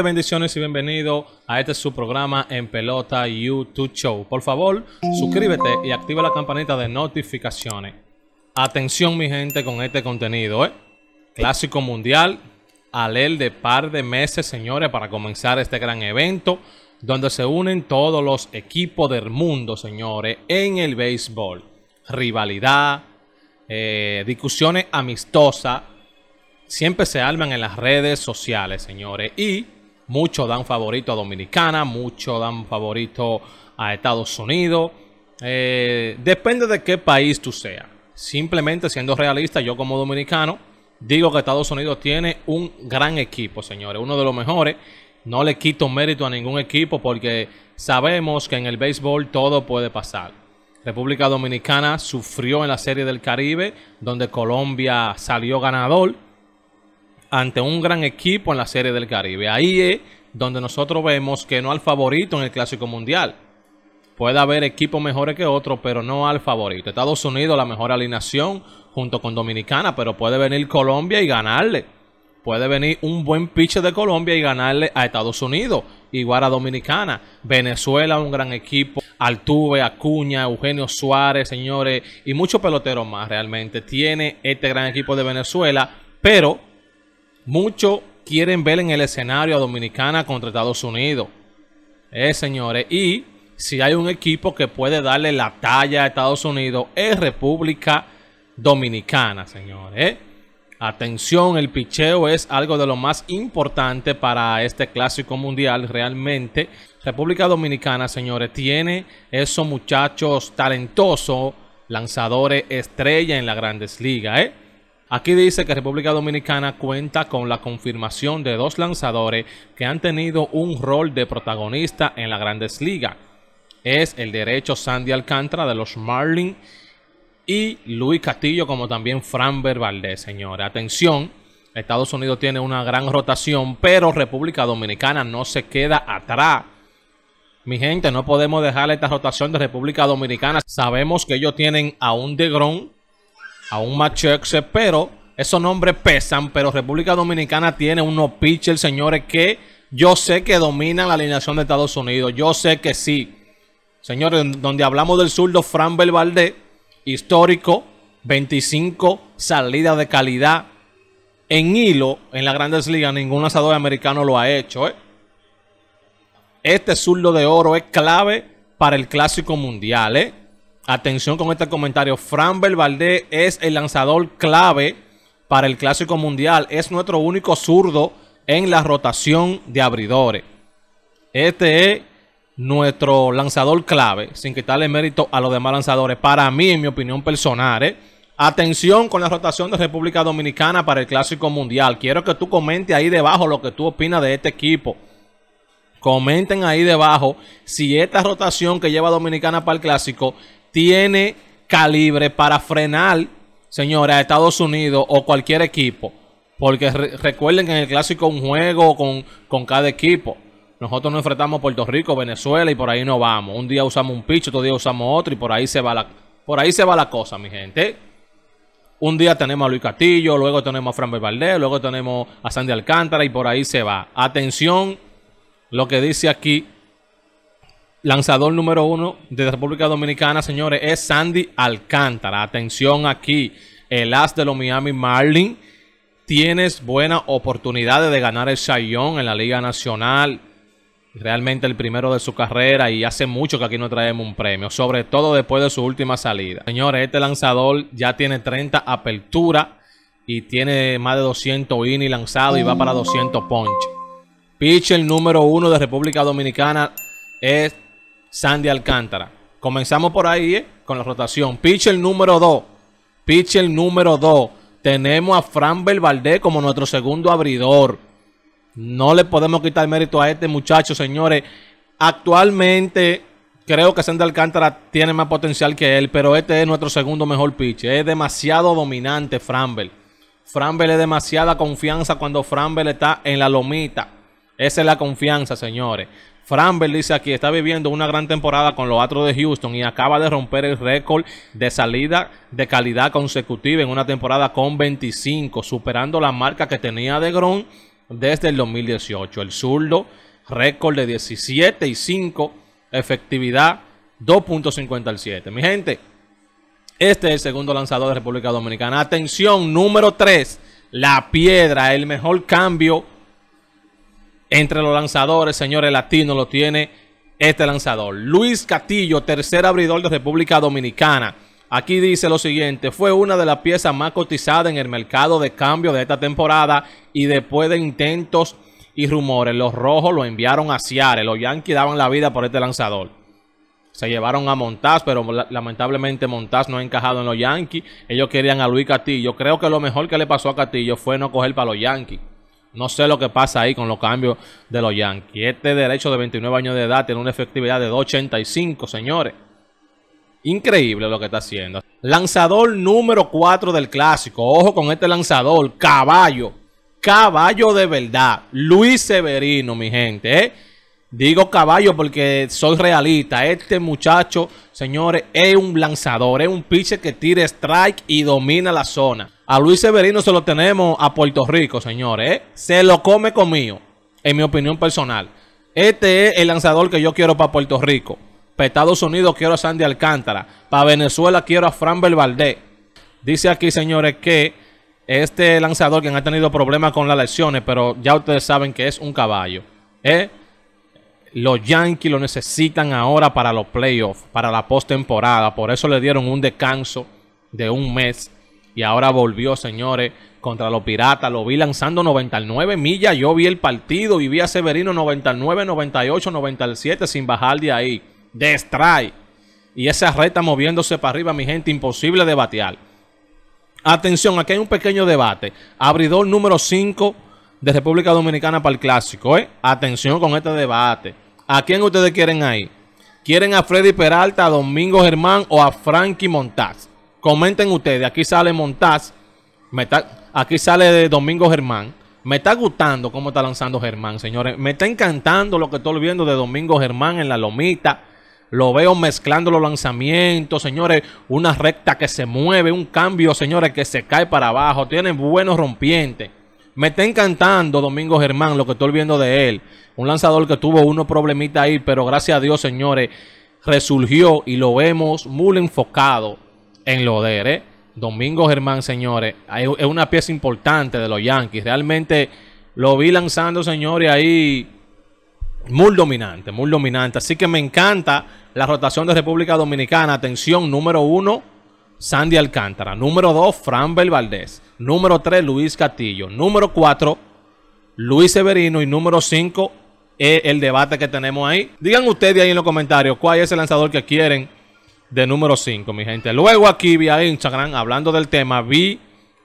bendiciones y bienvenido a este su programa en Pelota YouTube Show. Por favor, suscríbete y activa la campanita de notificaciones. Atención, mi gente, con este contenido, ¿eh? Clásico Mundial, alel de par de meses, señores, para comenzar este gran evento donde se unen todos los equipos del mundo, señores, en el béisbol. Rivalidad, eh, discusiones amistosas, siempre se arman en las redes sociales, señores. Y Muchos dan favorito a Dominicana, muchos dan favorito a Estados Unidos. Eh, depende de qué país tú seas. Simplemente siendo realista, yo como dominicano digo que Estados Unidos tiene un gran equipo, señores, uno de los mejores. No le quito mérito a ningún equipo porque sabemos que en el béisbol todo puede pasar. República Dominicana sufrió en la Serie del Caribe, donde Colombia salió ganador ante un gran equipo en la Serie del Caribe. Ahí es donde nosotros vemos que no al favorito en el Clásico Mundial. Puede haber equipos mejores que otros, pero no al favorito. Estados Unidos, la mejor alineación junto con Dominicana, pero puede venir Colombia y ganarle. Puede venir un buen pitch de Colombia y ganarle a Estados Unidos, igual a Dominicana. Venezuela, un gran equipo. Altuve, Acuña, Eugenio Suárez, señores, y muchos peloteros más realmente. Tiene este gran equipo de Venezuela, pero Muchos quieren ver en el escenario a Dominicana contra Estados Unidos. Eh, señores, y si hay un equipo que puede darle la talla a Estados Unidos, es República Dominicana, señores. Atención, el picheo es algo de lo más importante para este clásico mundial realmente. República Dominicana, señores, tiene esos muchachos talentosos, lanzadores estrella en la grandes ligas, ¿eh? Aquí dice que República Dominicana cuenta con la confirmación de dos lanzadores que han tenido un rol de protagonista en la Grandes Ligas. Es el derecho Sandy Alcántara de los Marlins y Luis Castillo, como también Fran Valdez, señores. Atención, Estados Unidos tiene una gran rotación, pero República Dominicana no se queda atrás. Mi gente, no podemos dejar esta rotación de República Dominicana. Sabemos que ellos tienen a un DeGrom aún más cheques, pero esos nombres pesan, pero República Dominicana tiene unos pitchers, señores, que yo sé que dominan la alineación de Estados Unidos, yo sé que sí. Señores, donde hablamos del zurdo Fran Valdez, histórico, 25 salidas de calidad en hilo en la grandes ligas, ningún lanzador americano lo ha hecho. ¿eh? Este zurdo de oro es clave para el clásico mundial. ¿eh? Atención con este comentario. Fran Belvalde es el lanzador clave para el Clásico Mundial. Es nuestro único zurdo en la rotación de abridores. Este es nuestro lanzador clave, sin quitarle mérito a los demás lanzadores. Para mí, en mi opinión personal, ¿eh? atención con la rotación de República Dominicana para el Clásico Mundial. Quiero que tú comentes ahí debajo lo que tú opinas de este equipo. Comenten ahí debajo si esta rotación que lleva Dominicana para el Clásico tiene calibre para frenar, señores, a Estados Unidos o cualquier equipo. Porque recuerden que en el clásico un juego con, cada equipo. Nosotros nos enfrentamos a Puerto Rico, Venezuela y por ahí no vamos. Un día usamos un picho, otro día usamos otro y por ahí se va la, por ahí se va la cosa, mi gente. Un día tenemos a Luis Castillo, luego tenemos a Fran Valdés, luego tenemos a Sandy Alcántara y por ahí se va. Atención, lo que dice aquí lanzador número uno de República Dominicana, señores, es Sandy Alcántara. Atención aquí, el as de los Miami Marlin. Tienes buenas oportunidades de ganar el Sayón en la Liga Nacional. Realmente el primero de su carrera y hace mucho que aquí no traemos un premio, sobre todo después de su última salida. Señores, este lanzador ya tiene 30 aperturas y tiene más de 200 innings lanzados y va para 200 pitch Pitcher número uno de República Dominicana es Sandy Alcántara. Comenzamos por ahí eh, con la rotación. el número 2. el número 2. Tenemos a Fran Valdez como nuestro segundo abridor. No le podemos quitar mérito a este muchacho, señores. Actualmente creo que Sandy Alcántara tiene más potencial que él, pero este es nuestro segundo mejor pitch. Es demasiado dominante Framber. Framber es demasiada confianza cuando Framber está en la lomita. Esa es la confianza, señores. Framberg dice aquí, está viviendo una gran temporada con los Astros de Houston y acaba de romper el récord de salida de calidad consecutiva en una temporada con 25, superando la marca que tenía de Gron desde el 2018. El zurdo, récord de 17 y 5, efectividad 2.57. Mi gente, este es el segundo lanzador de República Dominicana. Atención, número 3, la piedra, el mejor cambio entre los lanzadores, señores latinos, lo tiene este lanzador. Luis Castillo, tercer abridor de República Dominicana. Aquí dice lo siguiente, fue una de las piezas más cotizadas en el mercado de cambio de esta temporada y después de intentos y rumores, los rojos lo enviaron a Ciare. los Yankees daban la vida por este lanzador. Se llevaron a Montaz, pero lamentablemente Montaz no ha encajado en los Yankees. Ellos querían a Luis Castillo. Creo que lo mejor que le pasó a Castillo fue no coger para los Yankees. No sé lo que pasa ahí con los cambios de los Yankees. Este derecho de 29 años de edad tiene una efectividad de 2.85, señores. Increíble lo que está haciendo. Lanzador número 4 del clásico. Ojo con este lanzador. Caballo. Caballo de verdad. Luis Severino, mi gente. ¿eh? Digo caballo porque soy realista. Este muchacho, señores, es un lanzador. Es un piche que tira strike y domina la zona. A Luis Severino se lo tenemos a Puerto Rico, señores. ¿eh? Se lo come conmigo, en mi opinión personal. Este es el lanzador que yo quiero para Puerto Rico. Para Estados Unidos quiero a Sandy Alcántara. Para Venezuela quiero a Fran Valdez. Dice aquí, señores, que este lanzador que ha tenido problemas con las lesiones, pero ya ustedes saben que es un caballo. ¿eh? Los Yankees lo necesitan ahora para los playoffs, para la postemporada. Por eso le dieron un descanso de un mes y ahora volvió, señores, contra los Piratas. Lo vi lanzando 99 millas. Yo vi el partido y vi a Severino 99, 98, 97 sin bajar de ahí. Destrae. Y esa recta moviéndose para arriba, mi gente, imposible de batear. Atención, aquí hay un pequeño debate. Abridor número 5 de República Dominicana para el Clásico. ¿eh? Atención con este debate. ¿A quién ustedes quieren ahí? ¿Quieren a Freddy Peralta, a Domingo Germán o a Frankie Montaz? Comenten ustedes. Aquí sale Montaz. aquí sale de Domingo Germán. Me está gustando cómo está lanzando Germán, señores. Me está encantando lo que estoy viendo de Domingo Germán en la lomita. Lo veo mezclando los lanzamientos, señores. Una recta que se mueve, un cambio, señores, que se cae para abajo. Tiene buenos rompientes. Me está encantando Domingo Germán, lo que estoy viendo de él. Un lanzador que tuvo unos problemitas ahí, pero gracias a Dios, señores, resurgió y lo vemos muy enfocado en lo de ¿eh? Domingo Germán, señores, es una pieza importante de los Yankees. Realmente lo vi lanzando, señores, ahí muy dominante, muy dominante. Así que me encanta la rotación de República Dominicana. Atención, número uno, Sandy Alcántara. Número dos, Fran Valdez. Número tres, Luis Castillo. Número cuatro, Luis Severino. Y número cinco, el debate que tenemos ahí. Digan ustedes ahí en los comentarios cuál es el lanzador que quieren de número 5, mi gente. Luego aquí vía Instagram, hablando del tema, vi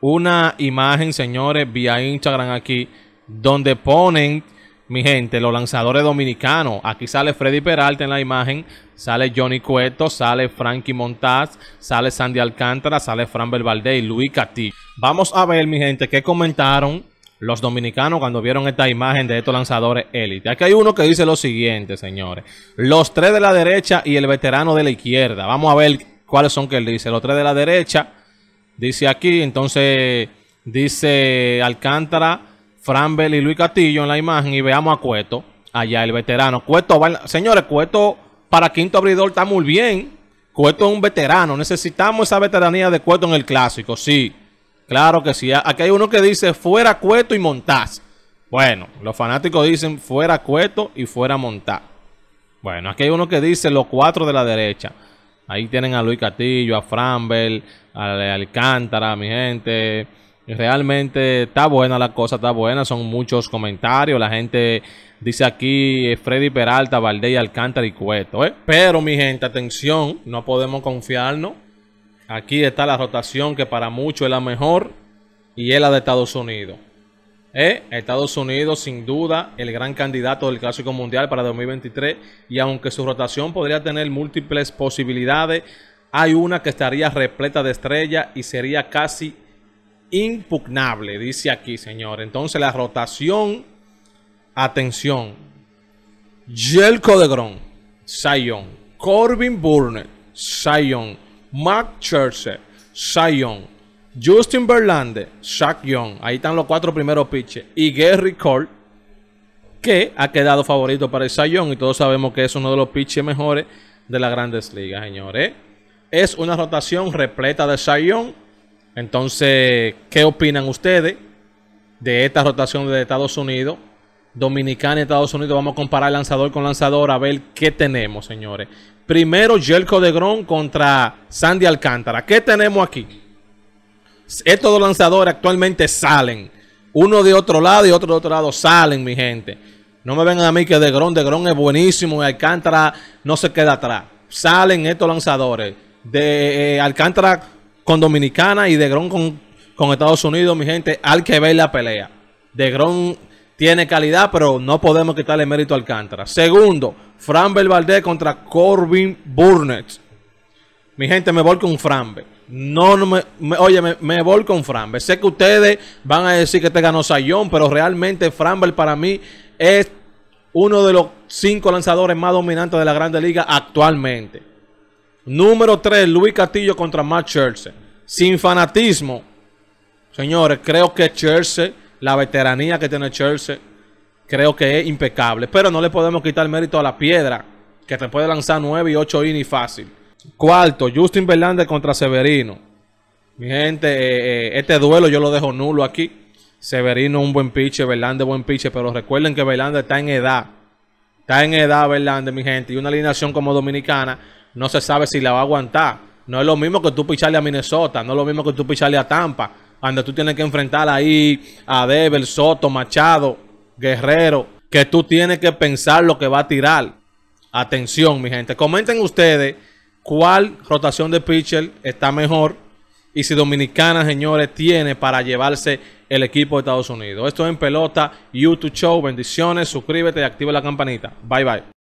una imagen, señores, vía Instagram aquí, donde ponen, mi gente, los lanzadores dominicanos. Aquí sale Freddy Peralta en la imagen, sale Johnny Cueto, sale Frankie Montaz, sale Sandy Alcántara, sale Fran Valdez y Luis Castillo. Vamos a ver, mi gente, qué comentaron los dominicanos cuando vieron esta imagen de estos lanzadores élite. Aquí hay uno que dice lo siguiente, señores. Los tres de la derecha y el veterano de la izquierda. Vamos a ver cuáles son que él dice. Los tres de la derecha, dice aquí, entonces dice Alcántara, Franbel y Luis Castillo en la imagen y veamos a Cueto, allá el veterano. Cueto, señores, Cueto para quinto abridor está muy bien. Cueto es un veterano, necesitamos esa veteranía de Cueto en el clásico, sí. Claro que sí. Aquí hay uno que dice fuera Cueto y Montaz. Bueno, los fanáticos dicen fuera Cueto y fuera Montaz. Bueno, aquí hay uno que dice los cuatro de la derecha. Ahí tienen a Luis Castillo, a Frambel, a Alcántara, mi gente. Realmente está buena la cosa, está buena. Son muchos comentarios. La gente dice aquí eh, Freddy Peralta, Valdés, Alcántara y Cueto. ¿eh? Pero mi gente, atención, no podemos confiarnos. Aquí está la rotación que para muchos es la mejor y es la de Estados Unidos. Eh, Estados Unidos, sin duda, el gran candidato del Clásico Mundial para 2023. Y aunque su rotación podría tener múltiples posibilidades, hay una que estaría repleta de estrellas y sería casi impugnable, dice aquí, señor. Entonces, la rotación, atención: Jelko de Gron, Sion, Corbin Burnett, Sion. Mark Churchill, Sion, Justin Verlander, Shaq Young, ahí están los cuatro primeros pitches, y Gary Cole, que ha quedado favorito para el Sion, y todos sabemos que es uno de los pitches mejores de las grandes ligas, señores. Es una rotación repleta de Sion, Entonces, ¿qué opinan ustedes de esta rotación de Estados Unidos? Dominicana y Estados Unidos. Vamos a comparar lanzador con lanzador a ver qué tenemos, señores. Primero, Jelko de Grón contra Sandy Alcántara. ¿Qué tenemos aquí? Estos dos lanzadores actualmente salen. Uno de otro lado y otro de otro lado salen, mi gente. No me vengan a mí que de Grón, de Grón es buenísimo y Alcántara no se queda atrás. Salen estos lanzadores. De eh, Alcántara con Dominicana y de Grón con, con Estados Unidos, mi gente. Al que ver la pelea. De Grón tiene calidad, pero no podemos quitarle mérito a Alcántara. Segundo, Framber Valdés contra Corbin Burnett. Mi gente, me voy con Framber. No, me, oye, me, me, voy con Sé que ustedes van a decir que te este ganó Sayón, pero realmente Framber para mí es uno de los cinco lanzadores más dominantes de la Grande Liga actualmente. Número 3, Luis Castillo contra Matt Scherzer. Sin fanatismo. Señores, creo que Scherzer la veteranía que tiene Chelsea, creo que es impecable. Pero no le podemos quitar mérito a la piedra, que te puede lanzar 9 y 8 innings fácil. Cuarto, Justin Verlander contra Severino. Mi gente, eh, eh, este duelo yo lo dejo nulo aquí. Severino un buen piche, Verlander buen piche, pero recuerden que Verlander está en edad. Está en edad Verlander, mi gente. Y una alineación como dominicana no se sabe si la va a aguantar. No es lo mismo que tú picharle a Minnesota, no es lo mismo que tú picharle a Tampa donde tú tienes que enfrentar ahí a Debel, Soto, Machado, Guerrero, que tú tienes que pensar lo que va a tirar. Atención, mi gente. Comenten ustedes cuál rotación de pitcher está mejor y si Dominicana, señores, tiene para llevarse el equipo de Estados Unidos. Esto es en pelota, YouTube Show. Bendiciones, suscríbete y activa la campanita. Bye bye.